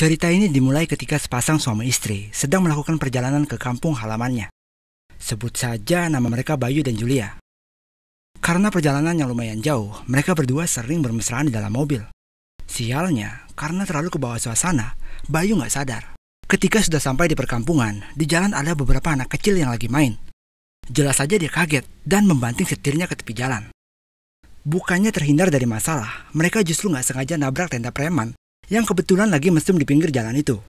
Cerita ini dimulai ketika sepasang suami istri sedang melakukan perjalanan ke kampung halamannya. Sebut saja nama mereka Bayu dan Julia. Karena perjalanan yang lumayan jauh, mereka berdua sering bermesraan di dalam mobil. Sialnya, karena terlalu ke bawah suasana, Bayu nggak sadar. Ketika sudah sampai di perkampungan, di jalan ada beberapa anak kecil yang lagi main. Jelas saja dia kaget dan membanting setirnya ke tepi jalan. Bukannya terhindar dari masalah, mereka justru nggak sengaja nabrak tenda preman yang kebetulan lagi mesum di pinggir jalan itu.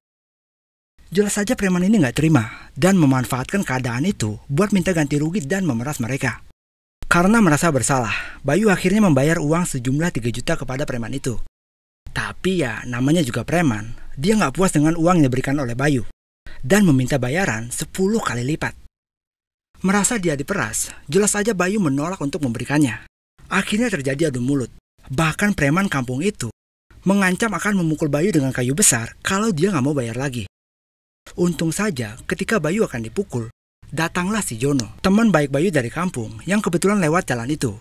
Jelas saja preman ini nggak terima dan memanfaatkan keadaan itu buat minta ganti rugi dan memeras mereka. Karena merasa bersalah, Bayu akhirnya membayar uang sejumlah 3 juta kepada preman itu. Tapi ya namanya juga preman, dia nggak puas dengan uang yang diberikan oleh Bayu dan meminta bayaran 10 kali lipat. Merasa dia diperas, jelas saja Bayu menolak untuk memberikannya. Akhirnya terjadi adu mulut. Bahkan preman kampung itu mengancam akan memukul Bayu dengan kayu besar kalau dia nggak mau bayar lagi. Untung saja ketika Bayu akan dipukul, datanglah si Jono, teman baik Bayu dari kampung yang kebetulan lewat jalan itu.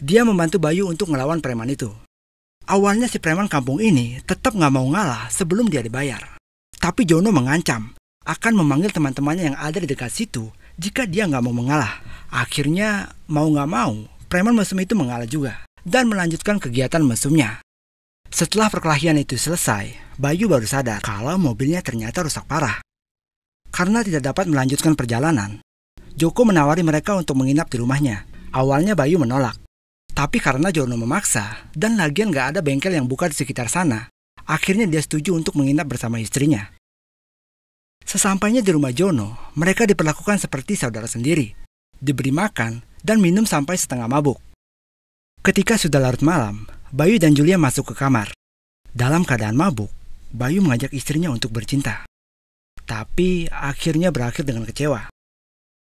Dia membantu Bayu untuk melawan preman itu. Awalnya si preman kampung ini tetap nggak mau ngalah sebelum dia dibayar. Tapi Jono mengancam akan memanggil teman-temannya yang ada di dekat situ jika dia nggak mau mengalah. Akhirnya, mau nggak mau, preman mesum itu mengalah juga dan melanjutkan kegiatan mesumnya. Setelah perkelahian itu selesai, Bayu baru sadar kalau mobilnya ternyata rusak parah. Karena tidak dapat melanjutkan perjalanan, Joko menawari mereka untuk menginap di rumahnya. Awalnya Bayu menolak, tapi karena Jono memaksa dan lagian gak ada bengkel yang buka di sekitar sana, akhirnya dia setuju untuk menginap bersama istrinya. Sesampainya di rumah Jono, mereka diperlakukan seperti saudara sendiri, diberi makan dan minum sampai setengah mabuk. Ketika sudah larut malam, Bayu dan Julia masuk ke kamar. Dalam keadaan mabuk, Bayu mengajak istrinya untuk bercinta. Tapi akhirnya berakhir dengan kecewa.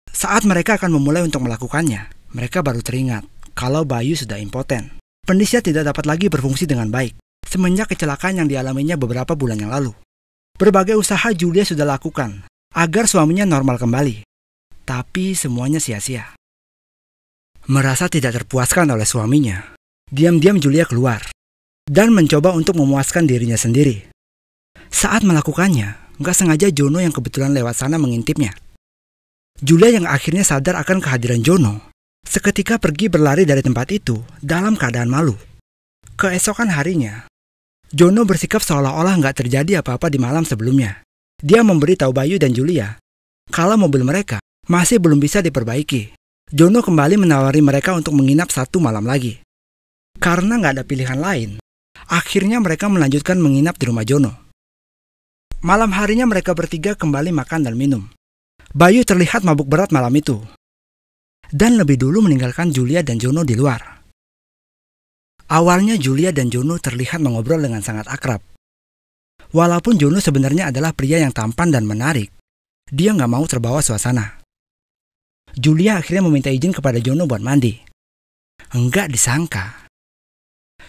Saat mereka akan memulai untuk melakukannya, mereka baru teringat kalau Bayu sudah impoten. Pendisnya tidak dapat lagi berfungsi dengan baik semenjak kecelakaan yang dialaminya beberapa bulan yang lalu. Berbagai usaha Julia sudah lakukan agar suaminya normal kembali. Tapi semuanya sia-sia. Merasa tidak terpuaskan oleh suaminya, Diam-diam Julia keluar dan mencoba untuk memuaskan dirinya sendiri. Saat melakukannya, nggak sengaja Jono yang kebetulan lewat sana mengintipnya. Julia yang akhirnya sadar akan kehadiran Jono, seketika pergi berlari dari tempat itu dalam keadaan malu. Keesokan harinya, Jono bersikap seolah-olah nggak terjadi apa-apa di malam sebelumnya. Dia memberi tahu Bayu dan Julia kalau mobil mereka masih belum bisa diperbaiki. Jono kembali menawari mereka untuk menginap satu malam lagi. Karena nggak ada pilihan lain, akhirnya mereka melanjutkan menginap di rumah Jono. Malam harinya mereka bertiga kembali makan dan minum. Bayu terlihat mabuk berat malam itu. Dan lebih dulu meninggalkan Julia dan Jono di luar. Awalnya Julia dan Jono terlihat mengobrol dengan sangat akrab. Walaupun Jono sebenarnya adalah pria yang tampan dan menarik, dia nggak mau terbawa suasana. Julia akhirnya meminta izin kepada Jono buat mandi. Enggak disangka,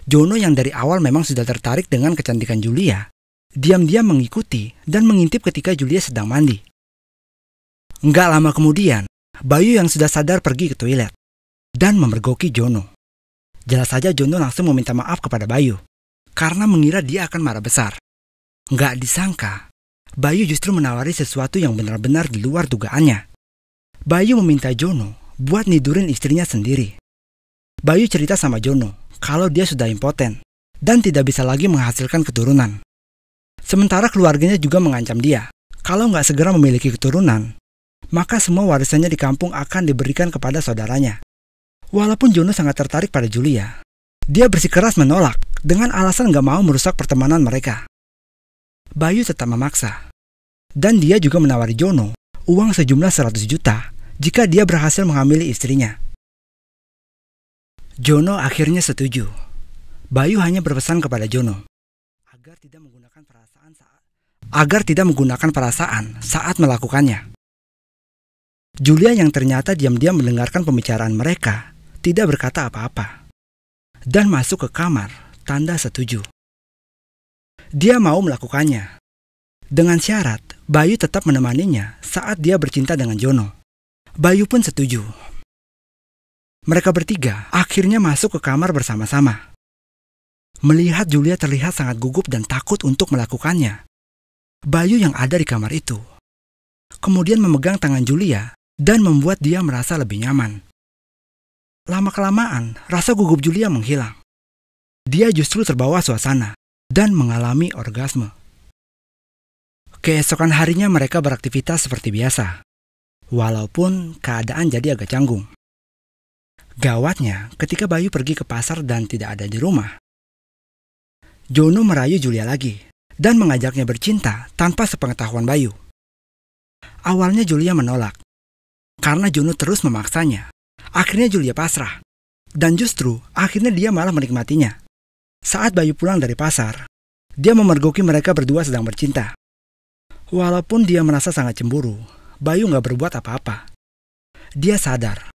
Jono yang dari awal memang sudah tertarik dengan kecantikan Julia, diam-diam mengikuti dan mengintip ketika Julia sedang mandi. Enggak lama kemudian, Bayu yang sudah sadar pergi ke toilet dan memergoki Jono. Jelas saja Jono langsung meminta maaf kepada Bayu karena mengira dia akan marah besar. Enggak disangka, Bayu justru menawari sesuatu yang benar-benar di luar dugaannya. Bayu meminta Jono buat nidurin istrinya sendiri. Bayu cerita sama Jono kalau dia sudah impoten dan tidak bisa lagi menghasilkan keturunan. Sementara keluarganya juga mengancam dia, kalau nggak segera memiliki keturunan, maka semua warisannya di kampung akan diberikan kepada saudaranya. Walaupun Jono sangat tertarik pada Julia, dia bersikeras menolak dengan alasan nggak mau merusak pertemanan mereka. Bayu tetap memaksa. Dan dia juga menawari Jono uang sejumlah 100 juta jika dia berhasil mengambil istrinya. Jono akhirnya setuju. Bayu hanya berpesan kepada Jono agar tidak menggunakan perasaan saat agar tidak menggunakan perasaan saat melakukannya. Julia yang ternyata diam-diam mendengarkan pembicaraan mereka tidak berkata apa-apa dan masuk ke kamar tanda setuju. Dia mau melakukannya dengan syarat Bayu tetap menemaninya saat dia bercinta dengan Jono. Bayu pun setuju mereka bertiga akhirnya masuk ke kamar bersama-sama. Melihat Julia terlihat sangat gugup dan takut untuk melakukannya. Bayu yang ada di kamar itu kemudian memegang tangan Julia dan membuat dia merasa lebih nyaman. Lama-kelamaan, rasa gugup Julia menghilang. Dia justru terbawa suasana dan mengalami orgasme. Keesokan harinya mereka beraktivitas seperti biasa, walaupun keadaan jadi agak canggung. Gawatnya, ketika Bayu pergi ke pasar dan tidak ada di rumah, Jono merayu Julia lagi dan mengajaknya bercinta tanpa sepengetahuan Bayu. Awalnya Julia menolak karena Jono terus memaksanya. Akhirnya Julia pasrah dan justru akhirnya dia malah menikmatinya. Saat Bayu pulang dari pasar, dia memergoki mereka berdua sedang bercinta. Walaupun dia merasa sangat cemburu, Bayu nggak berbuat apa-apa. Dia sadar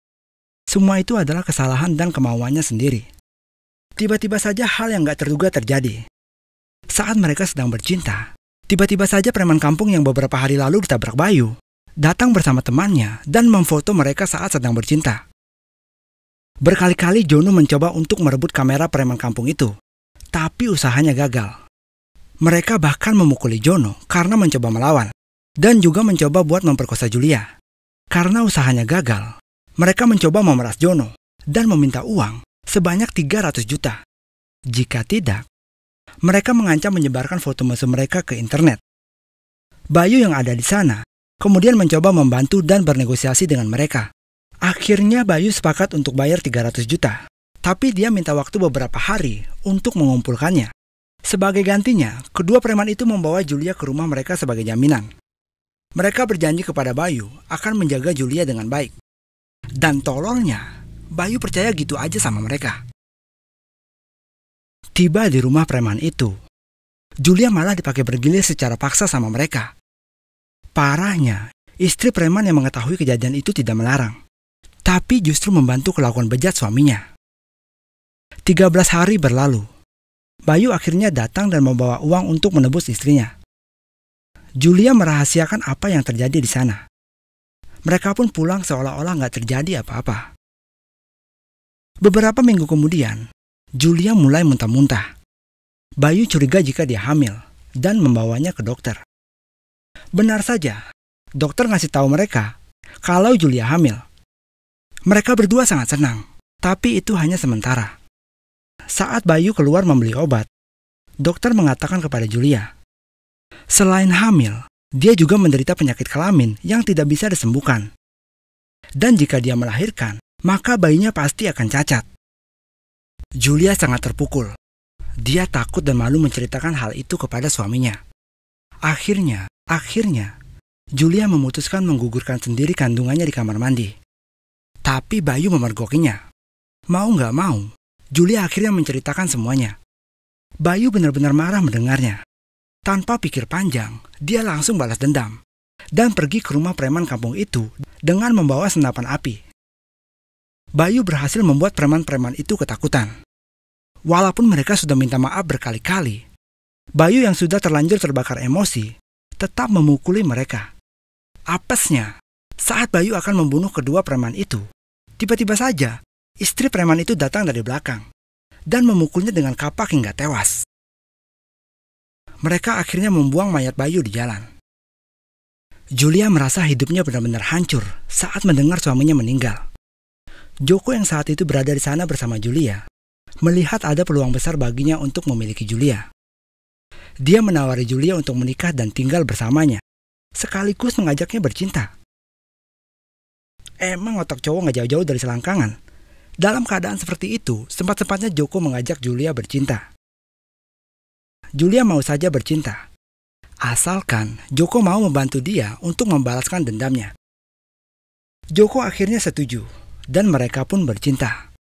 semua itu adalah kesalahan dan kemauannya sendiri. Tiba-tiba saja hal yang gak terduga terjadi. Saat mereka sedang bercinta, tiba-tiba saja preman kampung yang beberapa hari lalu ditabrak Bayu, datang bersama temannya dan memfoto mereka saat sedang bercinta. Berkali-kali Jono mencoba untuk merebut kamera preman kampung itu, tapi usahanya gagal. Mereka bahkan memukuli Jono karena mencoba melawan, dan juga mencoba buat memperkosa Julia. Karena usahanya gagal, mereka mencoba memeras Jono dan meminta uang sebanyak 300 juta. Jika tidak, mereka mengancam menyebarkan foto mesum mereka ke internet. Bayu yang ada di sana kemudian mencoba membantu dan bernegosiasi dengan mereka. Akhirnya Bayu sepakat untuk bayar 300 juta, tapi dia minta waktu beberapa hari untuk mengumpulkannya. Sebagai gantinya, kedua preman itu membawa Julia ke rumah mereka sebagai jaminan. Mereka berjanji kepada Bayu akan menjaga Julia dengan baik. Dan tololnya, Bayu percaya gitu aja sama mereka. Tiba di rumah preman itu, Julia malah dipakai bergilir secara paksa sama mereka. Parahnya, istri preman yang mengetahui kejadian itu tidak melarang, tapi justru membantu kelakuan bejat suaminya. 13 hari berlalu. Bayu akhirnya datang dan membawa uang untuk menebus istrinya. Julia merahasiakan apa yang terjadi di sana. Mereka pun pulang seolah-olah nggak terjadi apa-apa. Beberapa minggu kemudian, Julia mulai muntah-muntah. Bayu curiga jika dia hamil dan membawanya ke dokter. Benar saja, dokter ngasih tahu mereka kalau Julia hamil. Mereka berdua sangat senang, tapi itu hanya sementara. Saat Bayu keluar membeli obat, dokter mengatakan kepada Julia, "Selain hamil, dia juga menderita penyakit kelamin yang tidak bisa disembuhkan. Dan jika dia melahirkan, maka bayinya pasti akan cacat. Julia sangat terpukul. Dia takut dan malu menceritakan hal itu kepada suaminya. Akhirnya, akhirnya, Julia memutuskan menggugurkan sendiri kandungannya di kamar mandi. Tapi Bayu memergokinya. Mau nggak mau, Julia akhirnya menceritakan semuanya. Bayu benar-benar marah mendengarnya. Tanpa pikir panjang, dia langsung balas dendam dan pergi ke rumah preman kampung itu dengan membawa senapan api. Bayu berhasil membuat preman-preman itu ketakutan. Walaupun mereka sudah minta maaf berkali-kali, Bayu yang sudah terlanjur terbakar emosi tetap memukuli mereka. Apesnya, saat Bayu akan membunuh kedua preman itu, tiba-tiba saja istri preman itu datang dari belakang dan memukulnya dengan kapak hingga tewas mereka akhirnya membuang mayat Bayu di jalan. Julia merasa hidupnya benar-benar hancur saat mendengar suaminya meninggal. Joko yang saat itu berada di sana bersama Julia, melihat ada peluang besar baginya untuk memiliki Julia. Dia menawari Julia untuk menikah dan tinggal bersamanya, sekaligus mengajaknya bercinta. Emang otak cowok nggak jauh-jauh dari selangkangan. Dalam keadaan seperti itu, sempat-sempatnya Joko mengajak Julia bercinta. Julia mau saja bercinta. Asalkan Joko mau membantu dia untuk membalaskan dendamnya. Joko akhirnya setuju, dan mereka pun bercinta.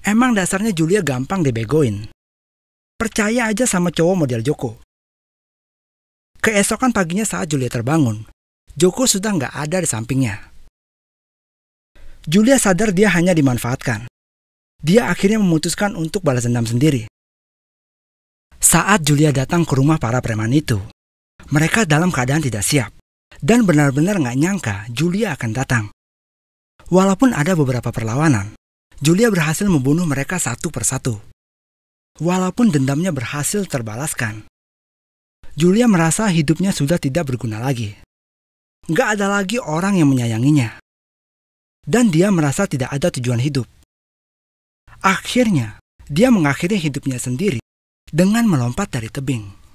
Emang dasarnya Julia gampang dibegoin. Percaya aja sama cowok model Joko. Keesokan paginya saat Julia terbangun, Joko sudah nggak ada di sampingnya. Julia sadar dia hanya dimanfaatkan. Dia akhirnya memutuskan untuk balas dendam sendiri. Saat Julia datang ke rumah para preman itu, mereka dalam keadaan tidak siap dan benar-benar nggak nyangka Julia akan datang. Walaupun ada beberapa perlawanan, Julia berhasil membunuh mereka satu persatu. Walaupun dendamnya berhasil terbalaskan, Julia merasa hidupnya sudah tidak berguna lagi. Nggak ada lagi orang yang menyayanginya. Dan dia merasa tidak ada tujuan hidup. Akhirnya, dia mengakhiri hidupnya sendiri dengan melompat dari tebing.